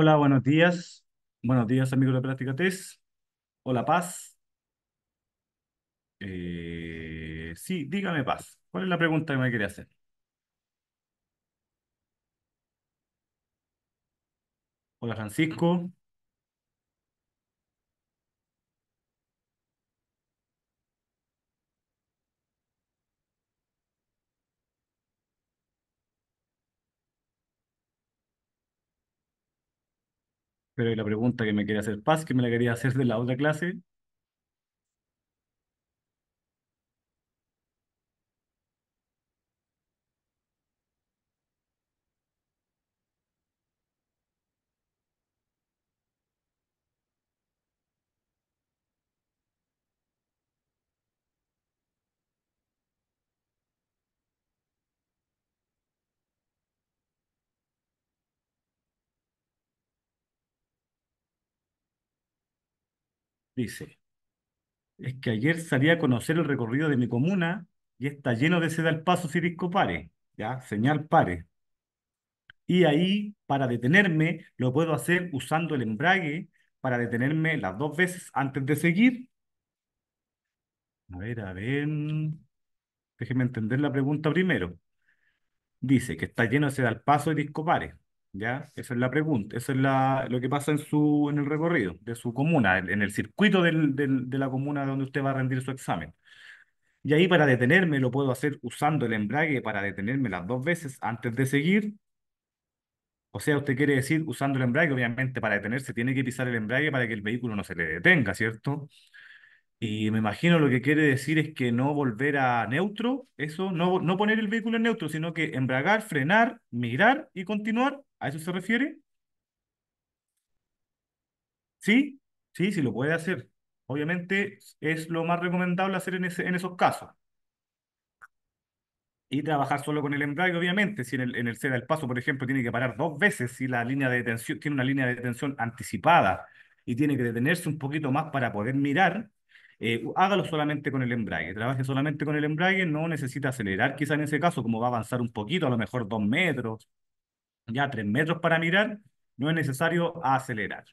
Hola, buenos días. Buenos días, amigos de Práctica Test. Hola, Paz. Eh, sí, dígame, Paz. ¿Cuál es la pregunta que me quería hacer? Hola, Francisco. Pero la pregunta que me quería hacer Paz, que me la quería hacer de la otra clase, Dice, es que ayer salí a conocer el recorrido de mi comuna y está lleno de sedal paso disco pare, ya, señal pare. Y ahí, para detenerme, lo puedo hacer usando el embrague para detenerme las dos veces antes de seguir. A ver, a ver. Déjeme entender la pregunta primero. Dice que está lleno de sedal paso y disco pare. ¿Ya? Esa es la pregunta, eso es lo que pasa en, su, en el recorrido de su comuna, en, el circuito de la comuna donde usted va a rendir su examen. Y ahí para detenerme lo puedo hacer usando el embrague para detenerme las dos veces antes de seguir. O sea, usted quiere decir usando el embrague, obviamente para detenerse tiene que pisar el embrague para que el vehículo no se le detenga, ¿cierto? Y me imagino lo que quiere decir es que no volver a neutro, eso, no, no poner el vehículo en neutro, sino que embragar, frenar, mirar y continuar. ¿A eso se refiere? Sí, sí, sí lo puede hacer. Obviamente es lo más recomendable hacer en, en esos casos. Y trabajar solo con el embrague, obviamente. Si en el, en el del paso, por ejemplo, tiene que parar dos veces, si la línea de detención tiene una línea de detención anticipada y tiene que detenerse un poquito más para poder mirar, eh, hágalo solamente con el embrague, trabaje solamente con el embrague, no necesita acelerar, quizá en ese caso, como va a avanzar un poquito, a lo mejor dos metros, ya tres metros para mirar, no es necesario acelerar.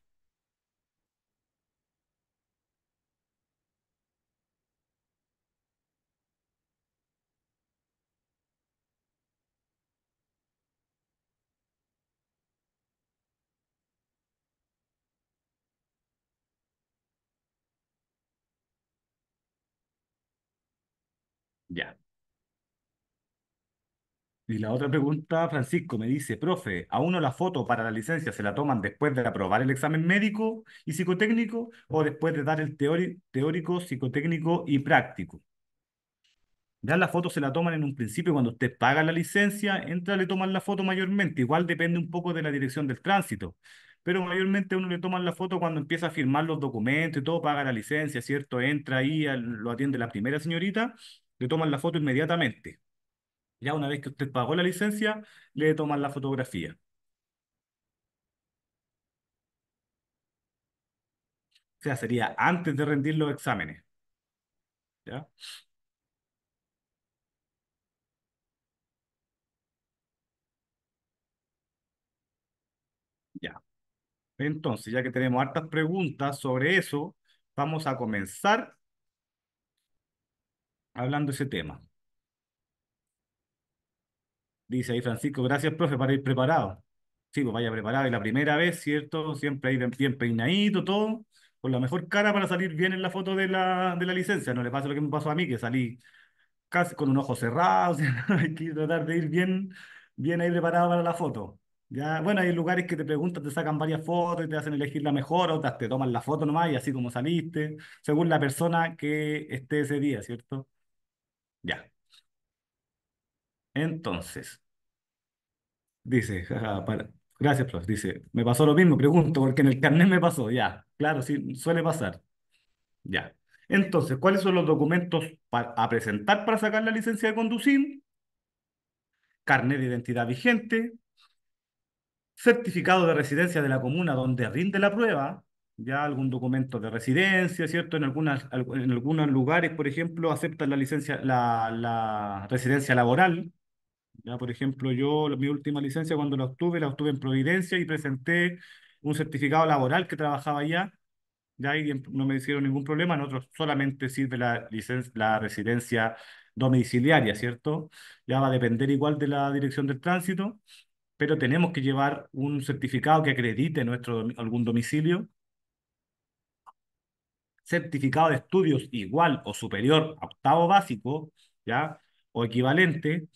Y la otra pregunta, Francisco, me dice, profe, ¿a uno la foto para la licencia se la toman después de aprobar el examen médico y psicotécnico o después de dar el teórico, psicotécnico y práctico? Ya la foto se la toman en un principio cuando usted paga la licencia, entra, le toman la foto mayormente. Igual depende un poco de la dirección del tránsito, pero mayormente uno le toman la foto cuando empieza a firmar los documentos y todo, paga la licencia, ¿cierto? Entra ahí, lo atiende la primera señorita, le toman la foto inmediatamente. Ya una vez que usted pagó la licencia, le toman la fotografía. O sea, sería antes de rendir los exámenes. ¿Ya? Ya. Entonces, ya que tenemos hartas preguntas sobre eso, vamos a comenzar hablando de ese tema. Dice ahí Francisco, gracias, profe, para ir preparado. Sí, pues vaya preparado. Y la primera vez, ¿cierto? Siempre ahí bien peinadito, todo, con la mejor cara para salir bien en la foto de la, de la licencia. No le pasa lo que me pasó a mí, que salí casi con un ojo cerrado. hay que tratar de ir bien, bien ahí preparado para la foto. Ya, bueno, hay lugares que te preguntan, te sacan varias fotos y te hacen elegir la mejor, otras te toman la foto nomás y así como saliste, según la persona que esté ese día, ¿cierto? Ya. Entonces, dice, gracias, Dice, me pasó lo mismo, pregunto, porque en el carnet me pasó, ya. Claro, sí, suele pasar. Ya. Entonces, ¿cuáles son los documentos para, a presentar para sacar la licencia de conducir? Carnet de identidad vigente, certificado de residencia de la comuna donde rinde la prueba, ya algún documento de residencia, ¿cierto? En, algunas, en algunos lugares, por ejemplo, aceptan la licencia, la residencia laboral, ya, por ejemplo, yo mi última licencia cuando la obtuve, la obtuve en Providencia y presenté un certificado laboral que trabajaba allá. Ya, ahí no me hicieron ningún problema. nosotros solamente sirve la, licencia, la residencia domiciliaria, ¿cierto? Ya va a depender igual de la dirección del tránsito, pero tenemos que llevar un certificado que acredite nuestro, algún domicilio. Certificado de estudios igual o superior a octavo básico, ¿ya? O equivalente,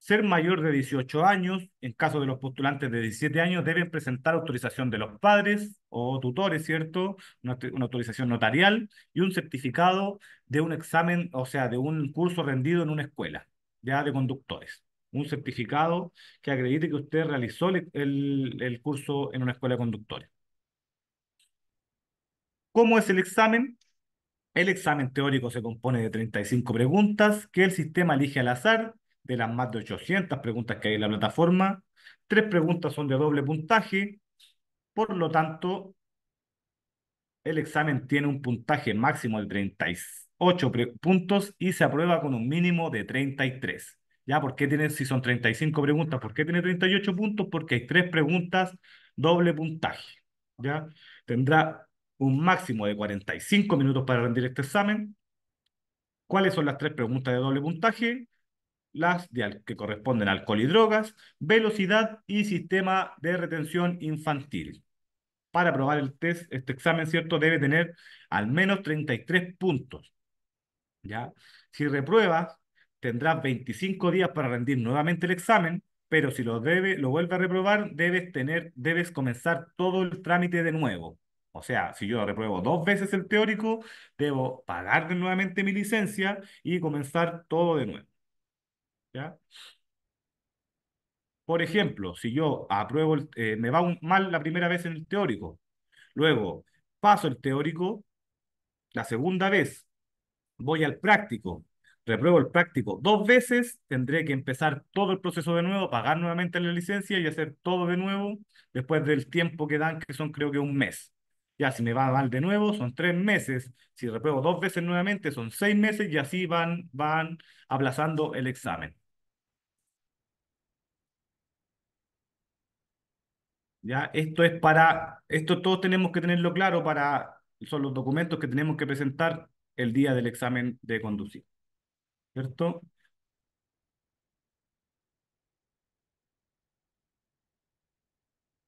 ser mayor de 18 años, en caso de los postulantes de 17 años, deben presentar autorización de los padres o tutores, ¿cierto? Una, autorización notarial y un certificado de un examen, o sea, de un curso rendido en una escuela, ya de conductores. Un certificado que acredite que usted realizó el curso en una escuela de conductores. ¿Cómo es el examen? El examen teórico se compone de 35 preguntas que el sistema elige al azar de las más de 800 preguntas que hay en la plataforma. Tres preguntas son de doble puntaje. Por lo tanto, el examen tiene un puntaje máximo de 38 puntos y se aprueba con un mínimo de 33. ¿Ya? ¿Por qué tienen, si son 35 preguntas, por qué tiene 38 puntos? Porque hay tres preguntas doble puntaje. ¿Ya? Tendrá un máximo de 45 minutos para rendir este examen. ¿Cuáles son las tres preguntas de doble puntaje? las que corresponden alcohol y drogas, velocidad y sistema de retención infantil. Para aprobar el test, este examen, ¿cierto? Debe tener al menos 33 puntos. ¿Ya? Si repruebas, tendrás 25 días para rendir nuevamente el examen, pero si lo, debe, lo vuelve a reprobar, debes, tener, debes comenzar todo el trámite de nuevo. O sea, si yo repruebo dos veces el teórico, debo pagar nuevamente mi licencia y comenzar todo de nuevo. ¿ya? Por ejemplo, si yo apruebo, eh, me va mal la primera vez en el teórico, luego paso el teórico, la segunda vez voy al práctico, repruebo el práctico dos veces, tendré que empezar todo el proceso de nuevo, pagar nuevamente la licencia y hacer todo de nuevo después del tiempo que dan, que son creo que un mes. Ya si me va mal de nuevo, son tres meses. Si repruebo dos veces nuevamente, son seis meses y así van, van aplazando el examen. Esto es para, esto todos tenemos que tenerlo claro para, son los documentos que tenemos que presentar el día del examen de conducir, ¿cierto?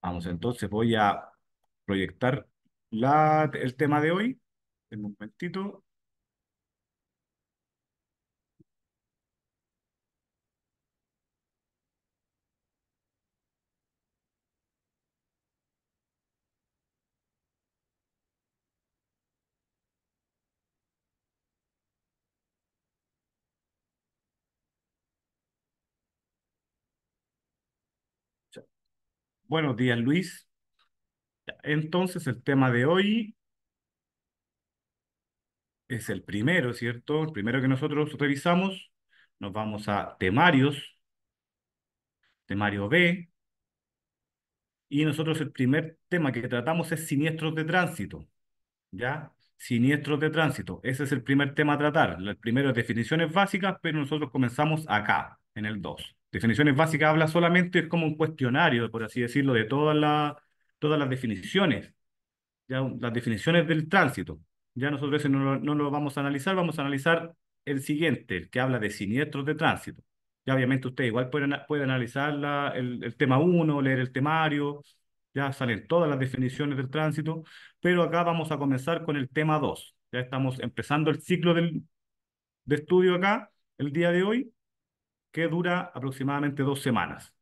Vamos, entonces voy a proyectar la, el tema de hoy. en Un momentito. Buenos días, Luis. Entonces, el tema de hoy es el primero, ¿cierto? El primero que nosotros revisamos. Nos vamos a temarios, temario B. Y nosotros el primer tema que tratamos es siniestros de tránsito, ¿ya? Siniestros de tránsito. Ese es el primer tema a tratar. El primero es definiciones básicas, pero nosotros comenzamos acá, en el 2. Definiciones básicas habla solamente, es como un cuestionario, por así decirlo, de todas, todas las definiciones, ya, las definiciones del tránsito. Ya nosotros no, no lo vamos a analizar, vamos a analizar el siguiente, el que habla de siniestros de tránsito. Ya obviamente usted igual puede, puede analizar el, tema 1, leer el temario, ya salen todas las definiciones del tránsito, pero acá vamos a comenzar con el tema 2. Ya estamos empezando el ciclo de estudio acá, el día de hoy, que dura aproximadamente dos semanas.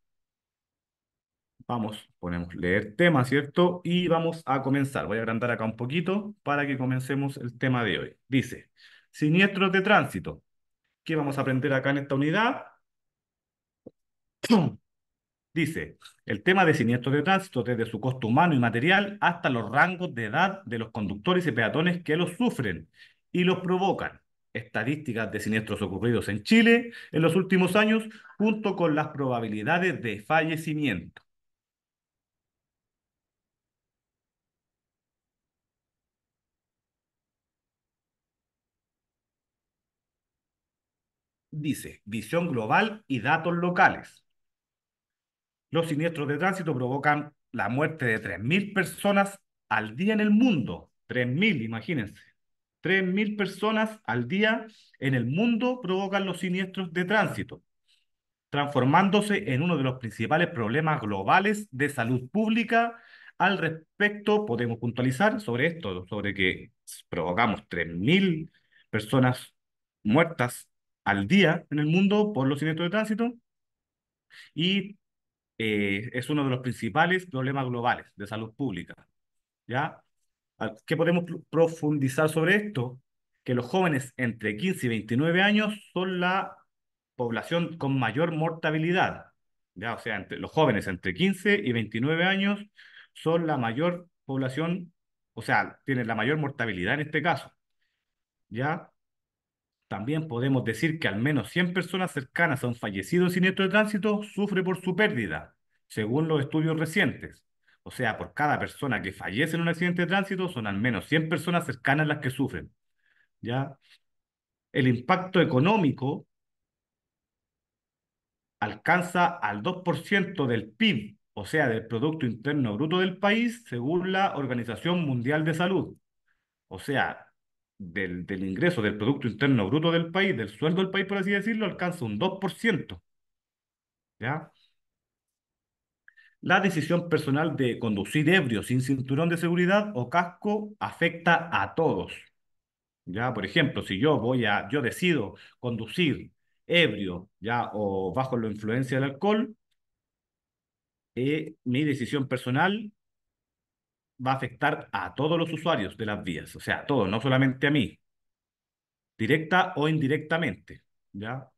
Vamos, ponemos leer tema, ¿cierto? Y vamos a comenzar. Voy a agrandar acá un poquito para que comencemos el tema de hoy. Dice, siniestros de tránsito. ¿Qué vamos a aprender acá en esta unidad? Dice, el tema de siniestros de tránsito desde su costo humano y material hasta los rangos de edad de los conductores y peatones que los sufren y los provocan estadísticas de siniestros ocurridos en Chile en los últimos años, junto con las probabilidades de fallecimiento. Dice, visión global y datos locales. Los siniestros de tránsito provocan la muerte de 3.000 personas al día en el mundo. 3.000, imagínense. 3.000 personas al día en el mundo provocan los siniestros de tránsito, transformándose en uno de los principales problemas globales de salud pública. Al respecto, podemos puntualizar sobre esto, sobre que provocamos 3.000 personas muertas al día en el mundo por los siniestros de tránsito y eh, es uno de los principales problemas globales de salud pública. ¿ya? ¿Qué podemos profundizar sobre esto? Que los jóvenes entre 15 y 29 años son la población con mayor mortabilidad. ¿ya? O sea, los jóvenes entre 15 y 29 años son la mayor población, o sea, tienen la mayor mortabilidad en este caso. ¿ya? También podemos decir que al menos 100 personas cercanas a un fallecido en siniestro de tránsito sufre por su pérdida, según los estudios recientes. O sea, por cada persona que fallece en un accidente de tránsito, son al menos 100 personas cercanas las que sufren. ¿Ya? El impacto económico alcanza al 2% del PIB, o sea, del Producto Interno Bruto del país, según la Organización Mundial de Salud. O sea, del, del ingreso del Producto Interno Bruto del país, del sueldo del país, por así decirlo, alcanza un 2%. ¿Ya? La decisión personal de conducir ebrio sin cinturón de seguridad o casco afecta a todos. Ya, por ejemplo, si yo voy a, yo decido conducir ebrio, ya o bajo la influencia del alcohol, eh, mi decisión personal va a afectar a todos los usuarios de las vías, o sea, a todos, no solamente a mí, directa o indirectamente, ya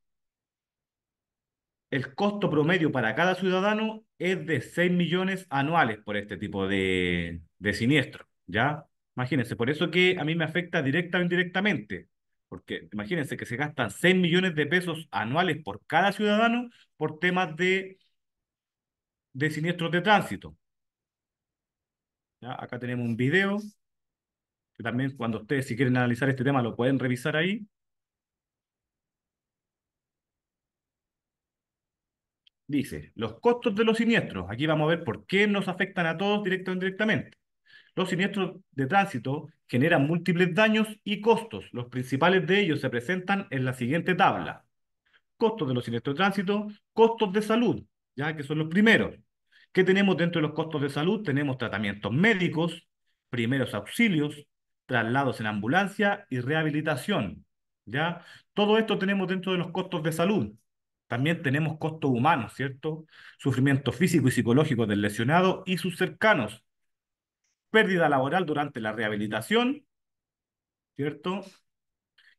el costo promedio para cada ciudadano es de 6 millones anuales por este tipo de, siniestro, ¿ya? Imagínense, por eso que a mí me afecta directa o indirectamente, porque imagínense que se gastan 6 millones de pesos anuales por cada ciudadano por temas de, de siniestros de tránsito. ¿Ya? Acá tenemos un video, que también cuando ustedes si quieren analizar este tema lo pueden revisar ahí. dice, los costos de los siniestros, aquí vamos a ver por qué nos afectan a todos directo o indirectamente. Los siniestros de tránsito generan múltiples daños y costos. Los principales de ellos se presentan en la siguiente tabla. Costos de los siniestros de tránsito, costos de salud, ya que son los primeros. ¿Qué tenemos dentro de los costos de salud? Tenemos tratamientos médicos, primeros auxilios, traslados en ambulancia y rehabilitación. ¿ya? Todo esto tenemos dentro de los costos de salud. También tenemos costos humanos, ¿cierto? Sufrimiento físico y psicológico del lesionado y sus cercanos. Pérdida laboral durante la rehabilitación, ¿cierto?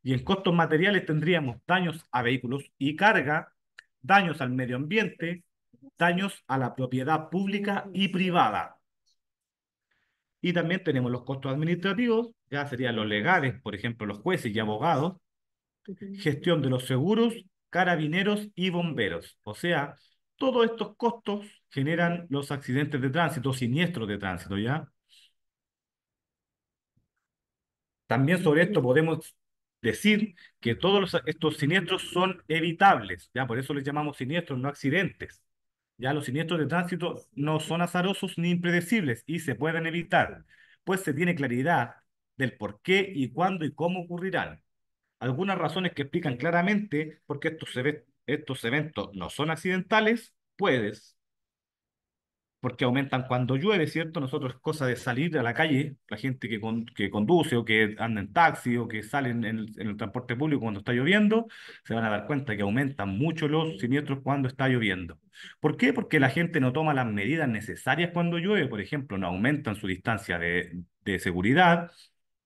Y en costos materiales tendríamos daños a vehículos y carga, daños al medio ambiente, daños a la propiedad pública y privada. Y también tenemos los costos administrativos, ya serían los legales, por ejemplo, los jueces y abogados, gestión de los seguros carabineros y bomberos. O sea, todos estos costos generan los accidentes de tránsito, siniestros de tránsito, ¿ya? También sobre esto podemos decir que todos estos siniestros son evitables, ¿ya? Por eso les llamamos siniestros, no accidentes. Ya los siniestros de tránsito no son azarosos ni impredecibles y se pueden evitar, pues se tiene claridad del por qué y cuándo y cómo ocurrirán algunas razones que explican claramente por qué estos, estos eventos no son accidentales, puedes, porque aumentan cuando llueve, ¿cierto? Nosotros es cosa de salir a la calle, la gente que, que conduce o que anda en taxi o que sale en el, transporte público cuando está lloviendo, se van a dar cuenta que aumentan mucho los siniestros cuando está lloviendo. ¿Por qué? Porque la gente no toma las medidas necesarias cuando llueve, por ejemplo, no aumentan su distancia de, de seguridad,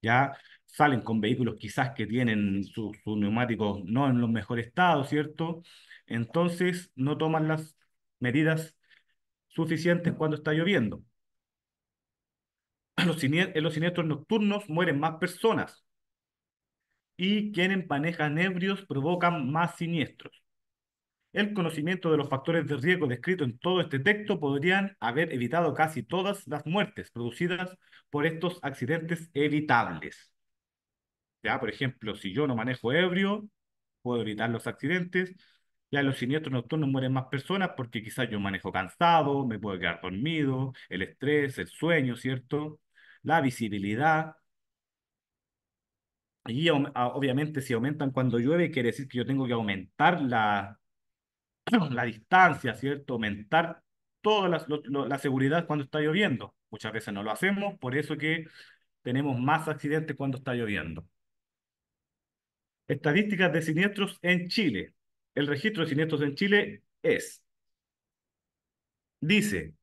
¿ya? salen con vehículos quizás que tienen sus neumáticos no en los mejores estados, ¿cierto? Entonces no toman las medidas suficientes cuando está lloviendo. en los siniestros nocturnos mueren más personas y quienes manejan ebrios provocan más siniestros. El conocimiento de los factores de riesgo descrito en todo este texto podrían haber evitado casi todas las muertes producidas por estos accidentes evitables. Ya, por ejemplo, si yo no manejo ebrio, puedo evitar los accidentes. Ya los siniestros nocturnos mueren más personas porque quizás yo manejo cansado, me puedo quedar dormido, el estrés, el sueño, ¿cierto? La visibilidad. Y ah, obviamente si aumentan cuando llueve, quiere decir que yo tengo que aumentar la, la distancia, ¿cierto? Aumentar toda la, la seguridad cuando está lloviendo. Muchas veces no lo hacemos, por eso que tenemos más accidentes cuando está lloviendo. Estadísticas de siniestros en Chile. El registro de siniestros en Chile es, dice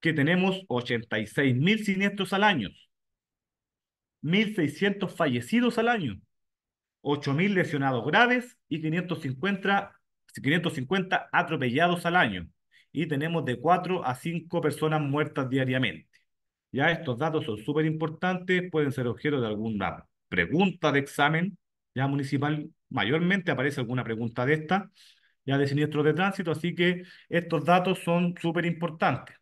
que tenemos 86 mil siniestros al año, 1.600 fallecidos al año, 8.000 lesionados graves y 550, 550 atropellados al año. Y tenemos de 4 a 5 personas muertas diariamente. Ya estos datos son súper importantes, pueden ser objeto de alguna pregunta de examen ya municipal, mayormente aparece alguna pregunta de esta, ya de siniestros de tránsito, así que estos datos son súper importantes.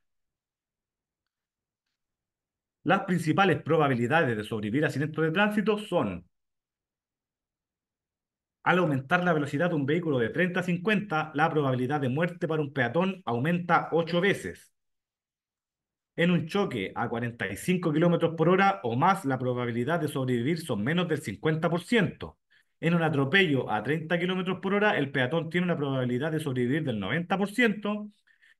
Las principales probabilidades de sobrevivir a siniestros de tránsito son al aumentar la velocidad de un vehículo de 30 a 50, la probabilidad de muerte para un peatón aumenta 8 veces. En un choque a 45 kilómetros por hora o más, la probabilidad de sobrevivir son menos del 50%. En un atropello a 30 kilómetros por hora, el peatón tiene una probabilidad de sobrevivir del 90%,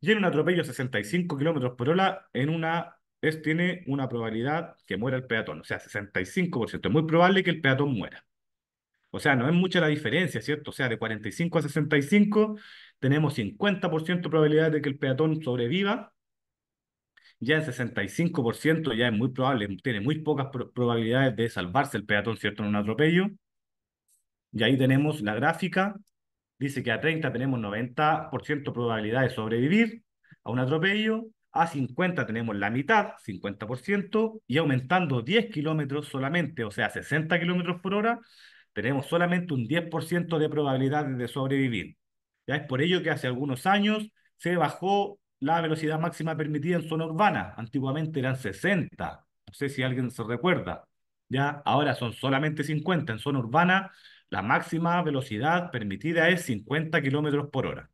y en un atropello a 65 kilómetros por hora, en una, es, tiene una probabilidad que muera el peatón, o sea, 65%. Es muy probable que el peatón muera. O sea, no es mucha la diferencia, ¿cierto? O sea, de 45 a 65 tenemos 50% de probabilidad de que el peatón sobreviva. Ya en 65% ya es muy probable, tiene muy pocas probabilidades de salvarse el peatón, ¿cierto? En un atropello. Y ahí tenemos la gráfica, dice que a 30 tenemos 90% probabilidad de sobrevivir a un atropello, a 50 tenemos la mitad, 50%, y aumentando 10 kilómetros solamente, o sea, 60 kilómetros por hora, tenemos solamente un 10% de probabilidad de sobrevivir. Ya es por ello que hace algunos años se bajó la velocidad máxima permitida en zona urbana. Antiguamente eran 60, no sé si alguien se recuerda. Ya ahora son solamente 50 en zona urbana la máxima velocidad permitida es 50 kilómetros por hora.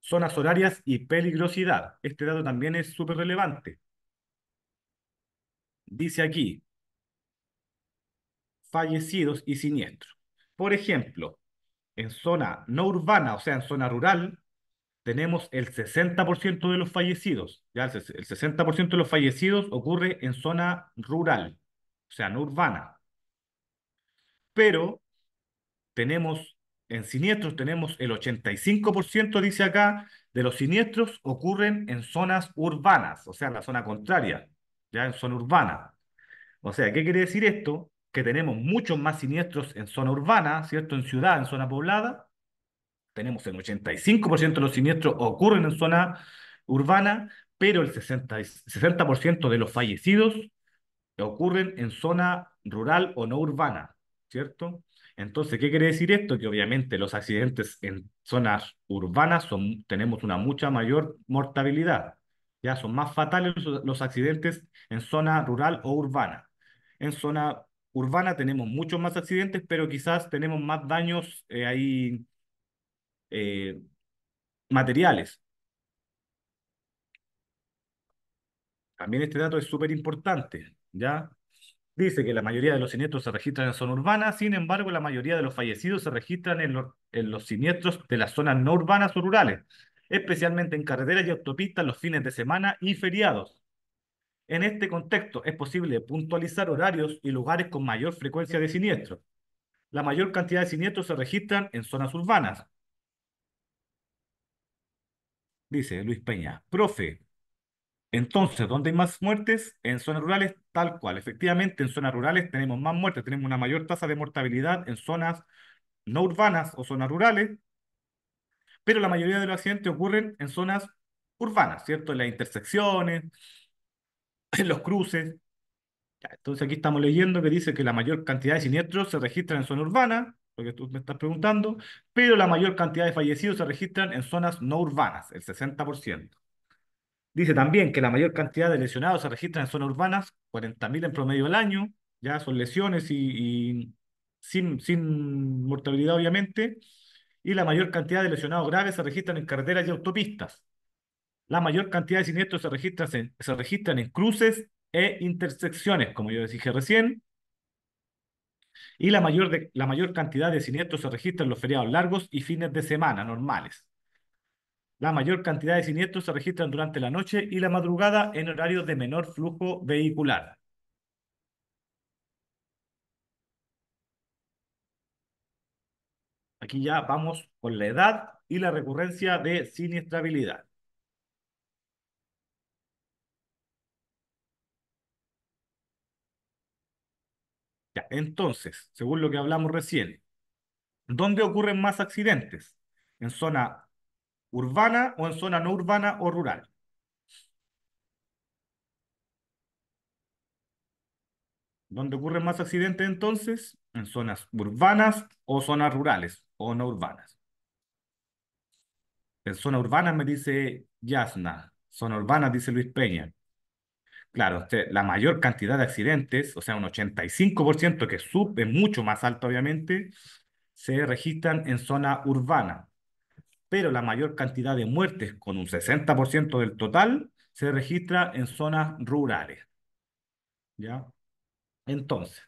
Zonas horarias y peligrosidad. Este dato también es súper relevante. Dice aquí, fallecidos y siniestros. Por ejemplo, en zona no urbana, o sea, en zona rural, tenemos el 60% de los fallecidos. ¿ya? El 60% de los fallecidos ocurre en zona rural, o sea, no urbana pero tenemos, en siniestros tenemos el 85%, dice acá, de los siniestros ocurren en zonas urbanas, o sea, en la zona contraria, ya en zona urbana. O sea, ¿qué quiere decir esto? Que tenemos muchos más siniestros en zona urbana, ¿cierto? En ciudad, en zona poblada. Tenemos el 85% de los siniestros ocurren en zona urbana, pero el 60%, 60 de los fallecidos ocurren en zona rural o no urbana. ¿cierto? Entonces, ¿qué quiere decir esto? Que obviamente los accidentes en zonas urbanas son, tenemos una mucha mayor mortalidad, ya son más fatales los accidentes en zona rural o urbana. En zona urbana tenemos muchos más accidentes, pero quizás tenemos más daños eh, ahí eh, materiales. También este dato es súper importante, ¿ya? Dice que la mayoría de los siniestros se registran en zona urbana, sin embargo, la mayoría de los fallecidos se registran en, en los siniestros de las zonas no urbanas o rurales, especialmente en carreteras y autopistas los fines de semana y feriados. En este contexto, es posible puntualizar horarios y lugares con mayor frecuencia de siniestros. La mayor cantidad de siniestros se registran en zonas urbanas. Dice Luis Peña, profe, entonces, ¿dónde hay más muertes? En zonas rurales, tal cual. Efectivamente, en zonas rurales tenemos más muertes, tenemos una mayor tasa de mortalidad en zonas no urbanas o zonas rurales, pero la mayoría de los accidentes ocurren en zonas urbanas, ¿cierto? En las intersecciones, en los cruces. Entonces aquí estamos leyendo que dice que la mayor cantidad de siniestros se registran en zona urbanas, porque tú me estás preguntando, pero la mayor cantidad de fallecidos se registran en zonas no urbanas, el 60%. Dice también que la mayor cantidad de lesionados se registran en zonas urbanas, 40.000 en promedio al año, ya son lesiones y, sin, sin mortalidad obviamente, y la mayor cantidad de lesionados graves se registran en carreteras y autopistas. La mayor cantidad de siniestros se registran en, se registran en cruces e intersecciones, como yo dije recién. Y la mayor, la mayor cantidad de siniestros se registran en los feriados largos y fines de semana normales. La mayor cantidad de siniestros se registran durante la noche y la madrugada en horarios de menor flujo vehicular. Aquí ya vamos con la edad y la recurrencia de siniestrabilidad. entonces, según lo que hablamos recién, ¿dónde ocurren más accidentes? En zona urbana o en zona no urbana o rural. ¿Dónde ocurren más accidentes entonces? En zonas urbanas o zonas rurales o no urbanas. En zona urbana me dice Yasna, zona urbana dice Luis Peña. Claro, este, la mayor cantidad de accidentes, o sea, un 85% que sube mucho más alto obviamente, se registran en zona urbana pero la mayor cantidad de muertes, con un 60% del total, se registra en zonas rurales. ¿Ya? Entonces,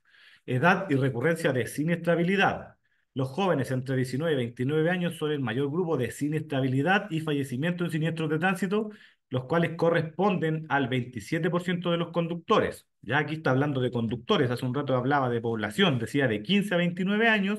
edad y recurrencia de siniestrabilidad. Los jóvenes entre 19 y 29 años son el mayor grupo de siniestrabilidad y fallecimiento en siniestros de tránsito, los cuales corresponden al 27% de los conductores. Ya aquí está hablando de conductores, hace un rato hablaba de población, decía de 15 a 29 años,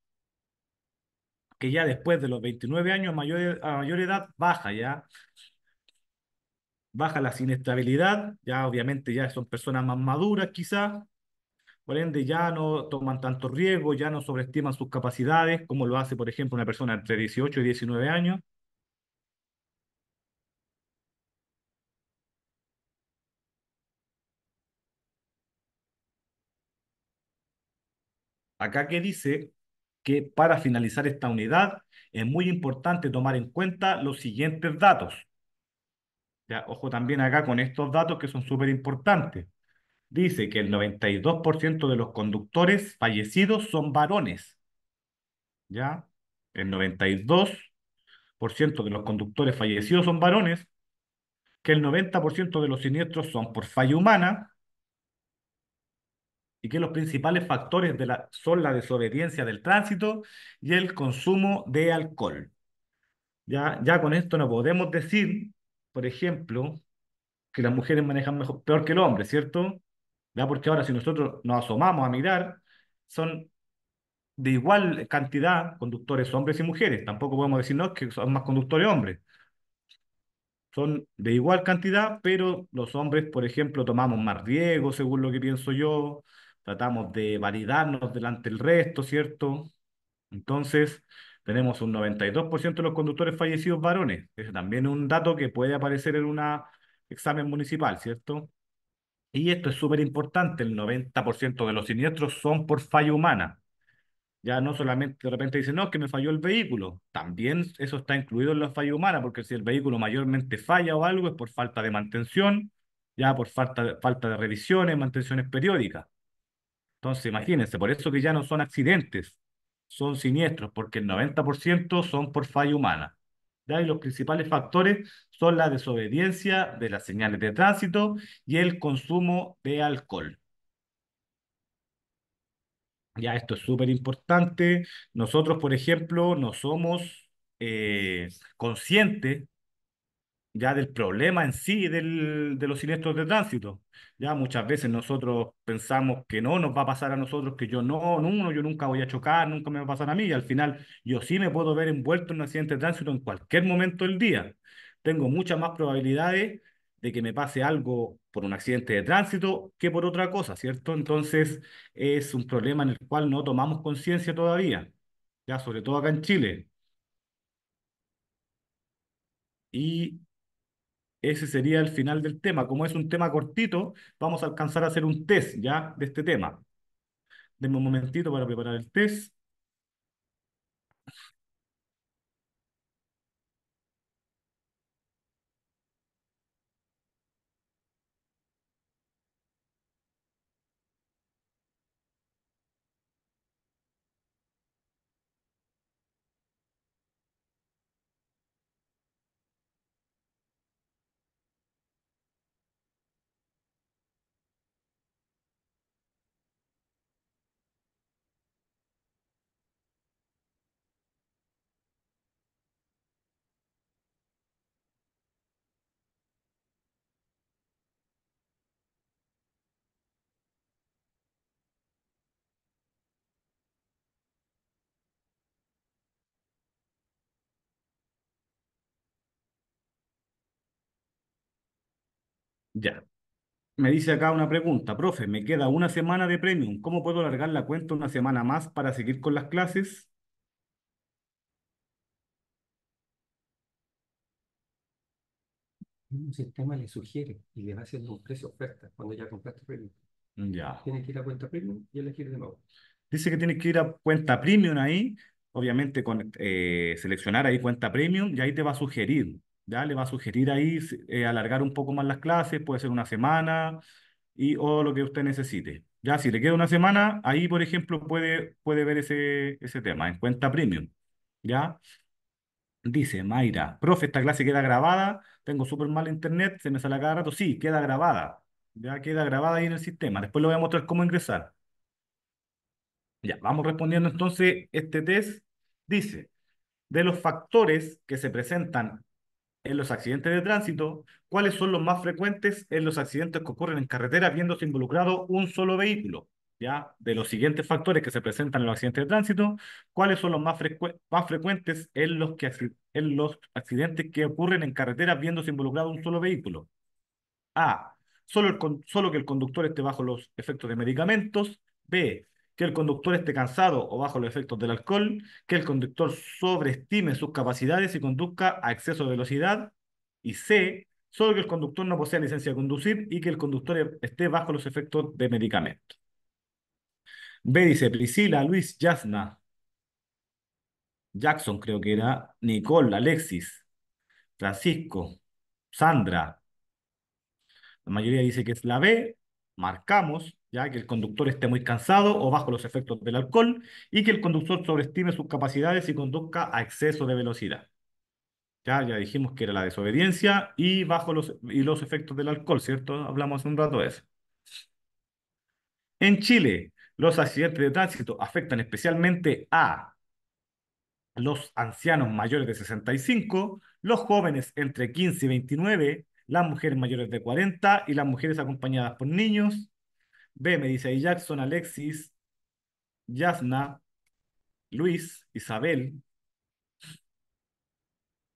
que ya después de los 29 años a mayor edad baja ya. Baja la inestabilidad, ya obviamente ya son personas más maduras quizás, por ende ya no toman tanto riesgo, ya no sobreestiman sus capacidades, como lo hace por ejemplo una persona entre 18 y 19 años. Acá que dice que para finalizar esta unidad es muy importante tomar en cuenta los siguientes datos. ojo también acá con estos datos que son súper importantes. Dice que el 92% de los conductores fallecidos son varones. ¿Ya? El 92% de los conductores fallecidos son varones, que el 90% de los siniestros son por falla humana, y que los principales factores son la desobediencia del tránsito y el consumo de alcohol. Ya, ya con esto no podemos decir, por ejemplo, que las mujeres manejan peor que el hombre, ¿cierto? ¿Ya? Porque ahora si nosotros nos asomamos a mirar, son de igual cantidad conductores hombres y mujeres. Tampoco podemos decirnos que son más conductores hombres. Son de igual cantidad, pero los hombres, por ejemplo, tomamos más riesgo, según lo que pienso yo, tratamos de validarnos delante del resto, ¿cierto? Entonces, tenemos un 92% de los conductores fallecidos varones. Eso también es un dato que puede aparecer en un examen municipal, ¿cierto? Y esto es súper importante, el 90% de los siniestros son por falla humana. Ya no solamente de repente dicen, no, es que me falló el vehículo. También eso está incluido en la falla humana, porque si el vehículo mayormente falla o algo es por falta de mantención, ya por falta, falta de revisiones, mantenciones periódicas. Entonces, imagínense, por eso que ya no son accidentes, son siniestros, porque el 90% son por falla humana. Y los principales factores son la desobediencia de las señales de tránsito y el consumo de alcohol. Ya, esto es súper importante. Nosotros, por ejemplo, no somos eh, conscientes ya del problema en sí del, de los siniestros de tránsito. Ya muchas veces nosotros pensamos que no nos va a pasar a nosotros, que yo no, no, yo nunca voy a chocar, nunca me va a pasar a mí, y al final yo sí me puedo ver envuelto en un accidente de tránsito en cualquier momento del día. Tengo muchas más probabilidades de que me pase algo por un accidente de tránsito que por otra cosa, ¿cierto? Entonces es un problema en el cual no tomamos conciencia todavía, ya sobre todo acá en Chile. Y ese sería el final del tema. Como es un tema cortito, vamos a alcanzar a hacer un test ya de este tema. Denme un momentito para preparar el test. Ya. Me dice acá una pregunta, profe, me queda una semana de premium, ¿cómo puedo alargar la cuenta una semana más para seguir con las clases? Un sistema le sugiere y le va haciendo un precio oferta cuando ya compraste premium. Ya. Tienes que ir a cuenta premium y elegir de nuevo. Dice que tienes que ir a cuenta premium ahí, obviamente con, eh, seleccionar ahí cuenta premium y ahí te va a sugerir ¿ya? Le va a sugerir ahí eh, alargar un poco más las clases, puede ser una semana y o lo que usted necesite. Ya, si le queda una semana, ahí, por ejemplo, puede, puede ver ese, ese tema en cuenta premium, ¿ya? Dice Mayra, profe, esta clase queda grabada, tengo súper mal internet, se me sale cada rato. Sí, queda grabada, ya queda grabada ahí en el sistema. Después le voy a mostrar cómo ingresar. Ya, vamos respondiendo entonces este test. Dice, de los factores que se presentan en los accidentes de tránsito, cuáles son los más frecuentes en los accidentes que ocurren en carretera viéndose involucrado un solo vehículo, ¿ya? De los siguientes factores que se presentan en los accidentes de tránsito, cuáles son los más, frecuentes en los, que, en los accidentes que ocurren en carretera viéndose involucrado un solo vehículo. A. Solo, solo que el conductor esté bajo los efectos de medicamentos. B que el conductor esté cansado o bajo los efectos del alcohol, que el conductor sobreestime sus capacidades y conduzca a exceso de velocidad, y C, solo que el conductor no posea licencia de conducir y que el conductor e-, esté bajo los efectos de medicamentos. B dice Priscila, Luis, Yasna, Jackson creo que era, Nicole, Alexis, Francisco, Sandra. La mayoría dice que es la B, marcamos ya que el conductor esté muy cansado o bajo los efectos del alcohol y que el conductor sobreestime sus capacidades y conduzca a exceso de velocidad. Ya, ya dijimos que era la desobediencia y bajo los, y los efectos del alcohol, ¿cierto? Hablamos hace un rato de eso. En Chile, los accidentes de tránsito afectan especialmente a los ancianos mayores de 65, los jóvenes entre 15 y 29, las mujeres mayores de 40 y las mujeres acompañadas por niños. B, me dice Jackson, Alexis, Yasna, Luis, Isabel.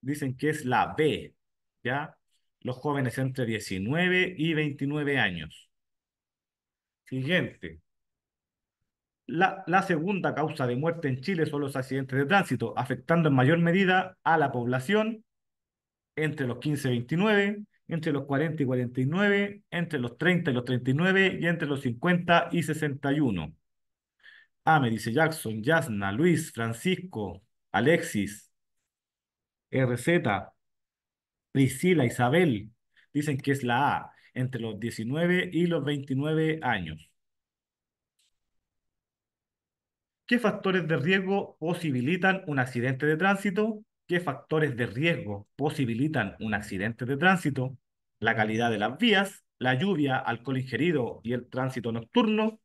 Dicen que es la B, ¿ya? Los jóvenes entre 19 y 29 años. Siguiente. La, la, segunda causa de muerte en Chile son los accidentes de tránsito, afectando en mayor medida a la población entre los 15 y 29, entre los 40 y 49, entre los 30 y los 39 y entre los 50 y 61. Ah, me dice Jackson, Yasna, Luis, Francisco, Alexis, RZ, Priscila, Isabel, dicen que es la A, entre los 19 y los 29 años. ¿Qué factores de riesgo posibilitan un accidente de tránsito? qué factores de riesgo posibilitan un accidente de tránsito, la calidad de las vías, la lluvia, alcohol ingerido y el tránsito nocturno,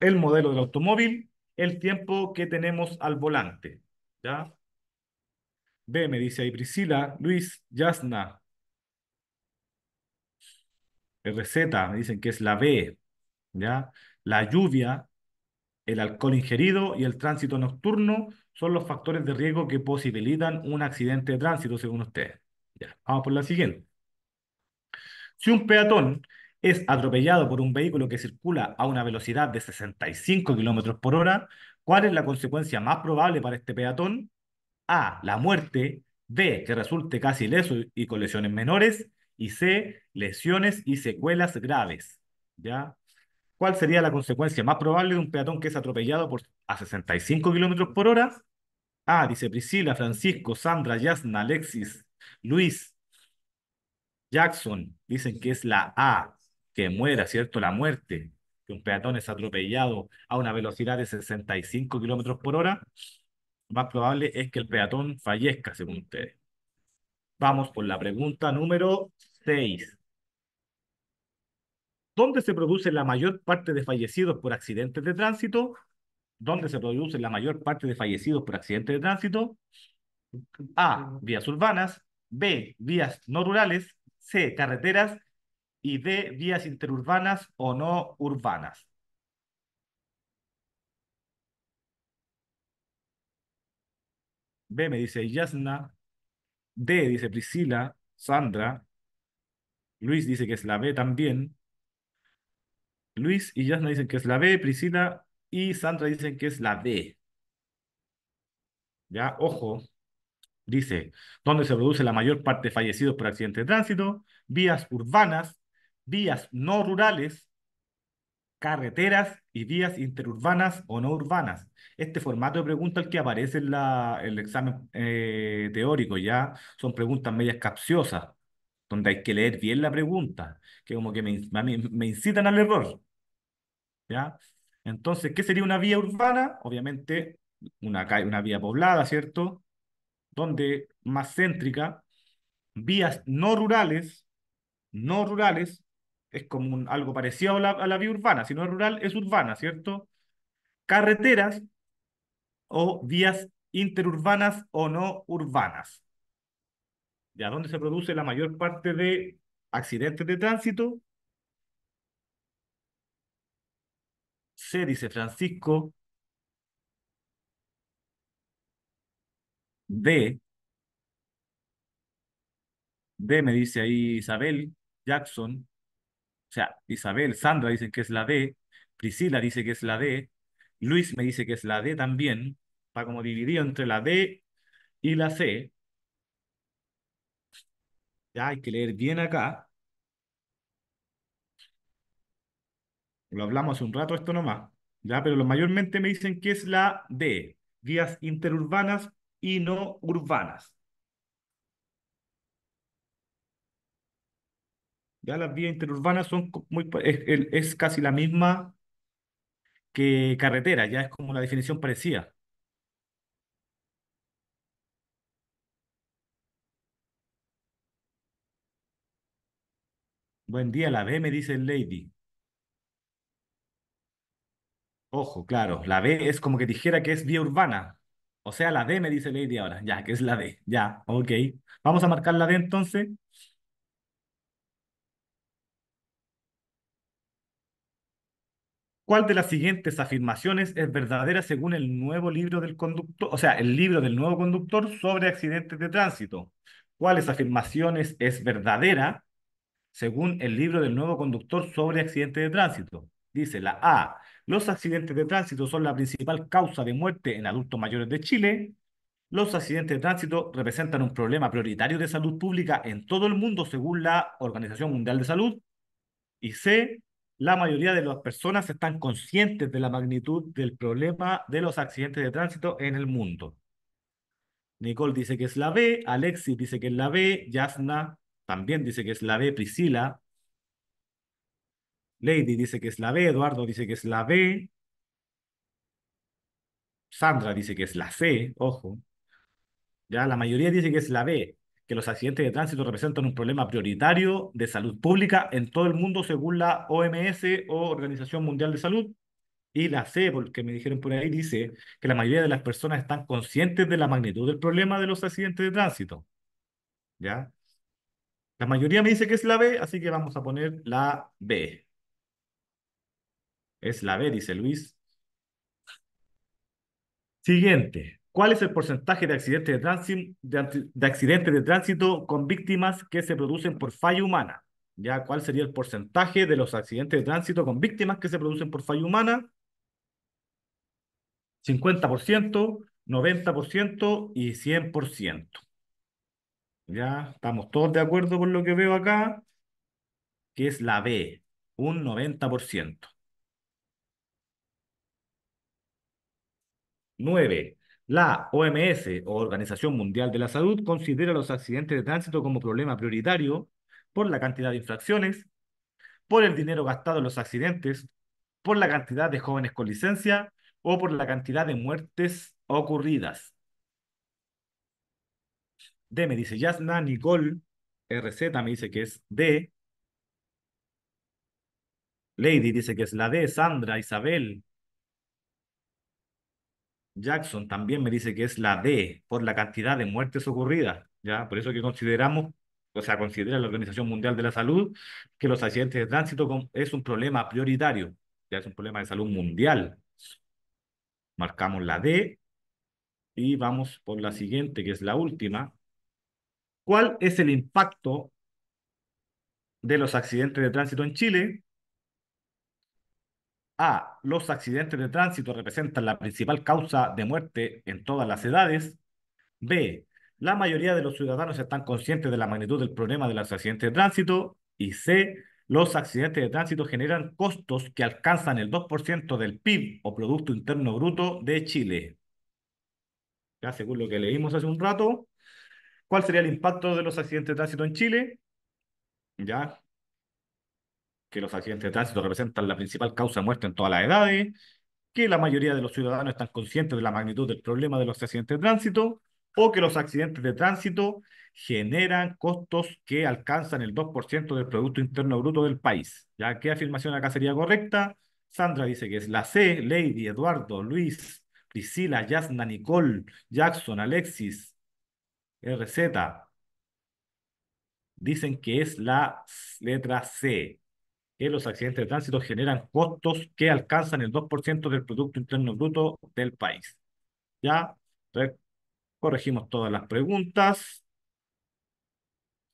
el modelo del automóvil, el tiempo que tenemos al volante. ¿ya? me dice ahí Priscila, Luis, Yasna. RZ me dicen que es la B, ¿ya? La lluvia, el alcohol ingerido y el tránsito nocturno son los factores de riesgo que posibilitan un accidente de tránsito, según ustedes. Ya, vamos por la siguiente. Si un peatón es atropellado por un vehículo que circula a una velocidad de 65 kilómetros por hora, ¿cuál es la consecuencia más probable para este peatón? A. La muerte. B. Que resulte casi ileso y con lesiones menores. Y C. Lesiones y secuelas graves. ¿Ya? ¿Cuál sería la consecuencia más probable de un peatón que es atropellado por, a 65 kilómetros por hora? Ah, dice Priscila, Francisco, Sandra, Yasna, Alexis, Luis, Jackson. Dicen que es la A, que muera, ¿cierto? La muerte. Que un peatón es atropellado a una velocidad de 65 kilómetros por hora. Más probable es que el peatón fallezca, según ustedes. Vamos por la pregunta número 6. ¿Dónde se produce la mayor parte de fallecidos por accidentes de tránsito, ¿Dónde se produce la mayor parte de fallecidos por accidentes de tránsito, A, vías urbanas, B, vías no rurales, C, carreteras y D, vías interurbanas o no urbanas. B me dice Yasna, D dice Priscila, Sandra, Luis dice que es la B también, Luis y Yasna dicen que es la B, Priscila y Sandra dicen que es la D. Ya, ojo, dice, ¿dónde se produce la mayor parte de fallecidos por accidente de tránsito, vías urbanas, vías no rurales, carreteras y vías interurbanas o no urbanas. Este formato de pregunta el que aparece en la, el examen eh, teórico, ya son preguntas medias capciosas, donde hay que leer bien la pregunta, que como que me, incitan al error. ¿Ya? Entonces, ¿qué sería una vía urbana? Obviamente, una, una vía poblada, ¿cierto? Donde más céntrica, vías no rurales, no rurales, es como algo parecido a la, a la, vía urbana, si no es rural, es urbana, ¿cierto? Carreteras o vías interurbanas o no urbanas ya donde se produce la mayor parte de accidentes de tránsito, C dice Francisco D. D me dice ahí Isabel Jackson, o sea, Isabel, Sandra dicen que es la D, Priscila dice que es la D, Luis me dice que es la D también, para como dividir entre la D y la C, ya hay que leer bien acá. Lo hablamos hace un rato esto nomás. Ya, pero lo mayormente me dicen que es la D, vías interurbanas y no urbanas. Ya las vías interurbanas son muy, es, casi la misma que carretera, ya es como la definición parecida. Buen día, la B me dice Lady. Ojo, claro, la B es como que dijera que es vía urbana. O sea, la D me dice Lady ahora. Ya, que es la D. Ya, ok. Vamos a marcar la D entonces. ¿Cuál de las siguientes afirmaciones es verdadera según el nuevo libro del conductor, o sea, el libro del nuevo conductor sobre accidentes de tránsito? ¿Cuáles afirmaciones es verdadera según el libro del nuevo conductor sobre accidentes de tránsito. Dice la A, los accidentes de tránsito son la principal causa de muerte en adultos mayores de Chile. Los accidentes de tránsito representan un problema prioritario de salud pública en todo el mundo según la Organización Mundial de Salud. Y C, la mayoría de las personas están conscientes de la magnitud del problema de los accidentes de tránsito en el mundo. Nicole dice que es la B, Alexis dice que es la B, Yasna también dice que es la B Priscila. Lady dice que es la B, Eduardo dice que es la B. Sandra dice que es la C, ojo. Ya la mayoría dice que es la B, que los accidentes de tránsito representan un problema prioritario de salud pública en todo el mundo según la OMS o Organización Mundial de Salud. Y la C, porque me dijeron por ahí, dice que la mayoría de las personas están conscientes de la magnitud del problema de los accidentes de tránsito. ¿Ya? La mayoría me dice que es la B, así que vamos a poner la B. Es la B, dice Luis. Siguiente. ¿Cuál es el porcentaje de accidentes de, tránsito, de, accidentes de tránsito con víctimas que se producen por falla humana? ¿Ya cuál sería el porcentaje de los accidentes de tránsito con víctimas que se producen por falla humana? 50%, 90% y 100%. Ya estamos todos de acuerdo con lo que veo acá, que es la B, un 90%. 9. La OMS, o Organización Mundial de la Salud, considera los accidentes de tránsito como problema prioritario por la cantidad de infracciones, por el dinero gastado en los accidentes, por la cantidad de jóvenes con licencia o por la cantidad de muertes ocurridas. D me dice Yasna Nicole, RZ me dice que es D. Lady dice que es la D, Sandra, Isabel. Jackson también me dice que es la D por la cantidad de muertes ocurridas, ¿ya? Por eso que consideramos, o sea, considera la Organización Mundial de la Salud que los accidentes de tránsito es un problema prioritario, ya es un problema de salud mundial. Marcamos la D y vamos por la siguiente, que es la última, ¿Cuál es el impacto de los accidentes de tránsito en Chile? A. Los accidentes de tránsito representan la principal causa de muerte en todas las edades. B. La mayoría de los ciudadanos están conscientes de la magnitud del problema de los accidentes de tránsito. Y C. Los accidentes de tránsito generan costos que alcanzan el 2% del PIB o Producto Interno Bruto de Chile. Ya según lo que leímos hace un rato, ¿Cuál sería el impacto de los accidentes de tránsito en Chile? Ya que los accidentes de tránsito representan la principal causa de muerte en todas las edades, que la mayoría de los ciudadanos están conscientes de la magnitud del problema de los accidentes de tránsito, o que los accidentes de tránsito generan costos que alcanzan el 2% del Producto Interno Bruto del país. ¿Ya qué afirmación acá sería correcta? Sandra dice que es la C, Lady, Eduardo, Luis, Priscila, Yasna, Nicole, Jackson, Alexis, RZ. Dicen que es la letra C, que los accidentes de tránsito generan costos que alcanzan el 2% del Producto Interno Bruto del país. Ya corregimos todas las preguntas.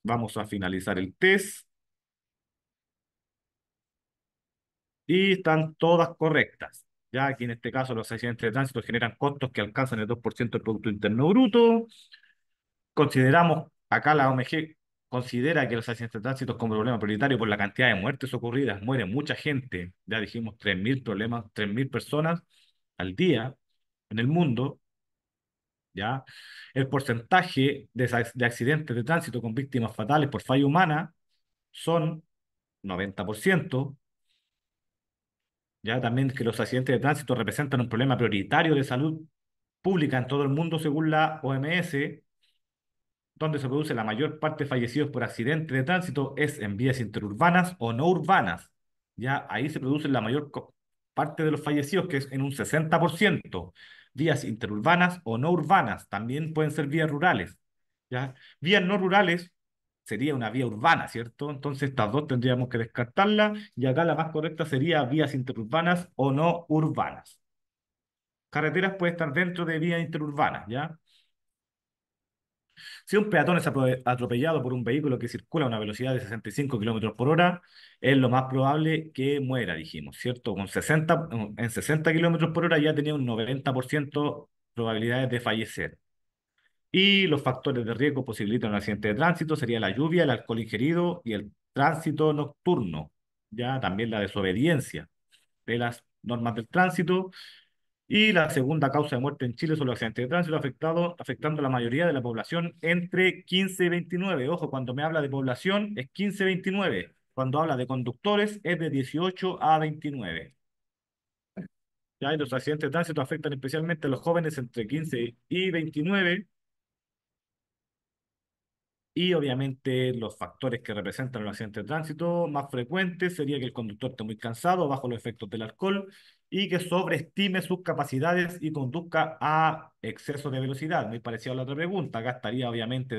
Vamos a finalizar el test. Y están todas correctas. Ya aquí en este caso los accidentes de tránsito generan costos que alcanzan el 2% del Producto Interno Bruto. Consideramos, acá la OMG considera que los accidentes de tránsito con como problema prioritario por la cantidad de muertes ocurridas. Muere mucha gente, ya dijimos 3.000 problemas, 3.000 personas al día en el mundo. ¿ya? El porcentaje de, accidentes de tránsito con víctimas fatales por falla humana son 90%. Ya también que los accidentes de tránsito representan un problema prioritario de salud pública en todo el mundo según la OMS donde se produce la mayor parte de fallecidos por accidente de tránsito es en vías interurbanas o no urbanas. Ya ahí se produce la mayor parte de los fallecidos, que es en un 60%. Vías interurbanas o no urbanas, también pueden ser vías rurales. ¿ya? Vías no rurales sería una vía urbana, ¿cierto? Entonces estas dos tendríamos que descartarla, y acá la más correcta sería vías interurbanas o no urbanas. Carreteras puede estar dentro de vías interurbanas, ¿ya? Si un peatón es atropellado por un vehículo que circula a una velocidad de 65 kilómetros por hora, es lo más probable que muera, dijimos, ¿cierto? Con 60, en 60 kilómetros por hora ya tenía un 90% probabilidades de fallecer. Y los factores de riesgo posibilitan un accidente de tránsito sería la lluvia, el alcohol ingerido y el tránsito nocturno, ya también la desobediencia de las normas del tránsito, y la segunda causa de muerte en Chile son los accidentes de tránsito afectado, afectando a la mayoría de la población entre 15 y 29. Ojo, cuando me habla de población es 15 y 29. Cuando habla de conductores es de 18 a 29. Ya, los accidentes de tránsito afectan especialmente a los jóvenes entre 15 y 29. Y obviamente los factores que representan los accidentes de tránsito más frecuentes sería que el conductor esté muy cansado, bajo los efectos del alcohol, y que sobreestime sus capacidades y conduzca a exceso de velocidad. Muy parecido a la otra pregunta. Acá estaría obviamente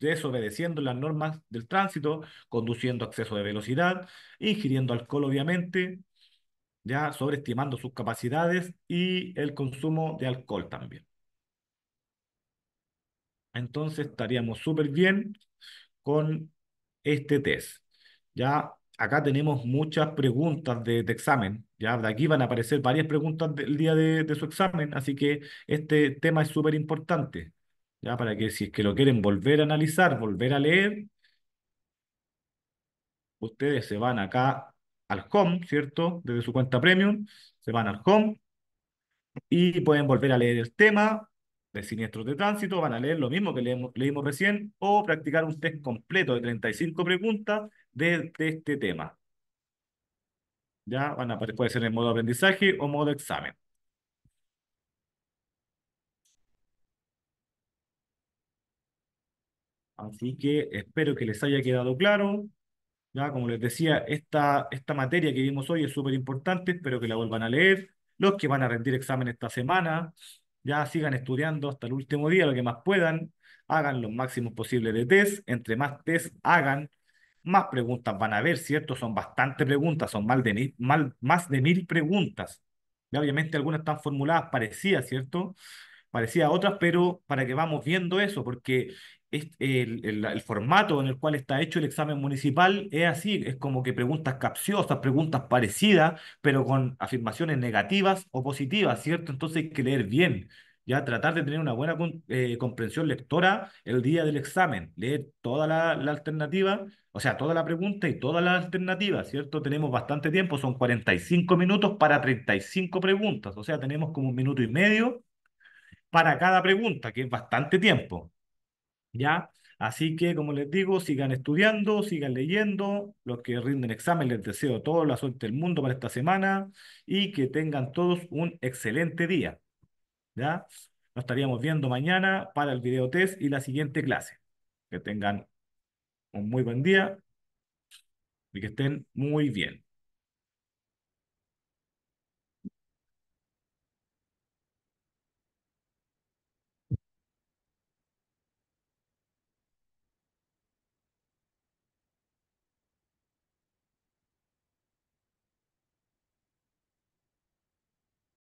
desobedeciendo las normas del tránsito, conduciendo a exceso de velocidad, ingiriendo alcohol obviamente, ya sobreestimando sus capacidades y el consumo de alcohol también. Entonces estaríamos súper bien con este test. Ya acá tenemos muchas preguntas de, examen, ¿ya? De aquí van a aparecer varias preguntas del día de, su examen, así que este tema es súper importante, ¿ya? Para que si es que lo quieren volver a analizar, volver a leer, ustedes se van acá al home, ¿cierto? Desde su cuenta premium, se van al home y pueden volver a leer el tema de siniestros de tránsito, van a leer lo mismo que leímos recién o practicar un test completo de 35 preguntas de, este tema. Ya van a puede ser en modo aprendizaje o modo examen. Así que espero que les haya quedado claro. Ya, como les decía, esta, esta materia que vimos hoy es súper importante, espero que la vuelvan a leer. Los que van a rendir examen esta semana, ya sigan estudiando hasta el último día lo que más puedan, hagan los máximos posibles de test, entre más test hagan, más preguntas van a haber, ¿cierto? Son bastantes preguntas, son más de mil, más de mil preguntas. Y obviamente algunas están formuladas parecidas, ¿cierto? Parecidas a otras, pero para que vamos viendo eso, porque es el, el, formato en el cual está hecho el examen municipal es así, es como que preguntas capciosas, preguntas parecidas, pero con afirmaciones negativas o positivas, ¿cierto? Entonces hay que leer bien ya tratar de tener una buena eh, comprensión lectora el día del examen, leer toda la, alternativa, o sea, toda la pregunta y toda la alternativa, ¿cierto? Tenemos bastante tiempo, son 45 minutos para 35 preguntas, o sea, tenemos como un minuto y medio para cada pregunta, que es bastante tiempo, ¿ya? Así que, como les digo, sigan estudiando, sigan leyendo. Los que rinden examen, les deseo toda la suerte del mundo para esta semana y que tengan todos un excelente día. ¿ya? Nos estaríamos viendo mañana para el video test y la siguiente clase. Que tengan un muy buen día y que estén muy bien.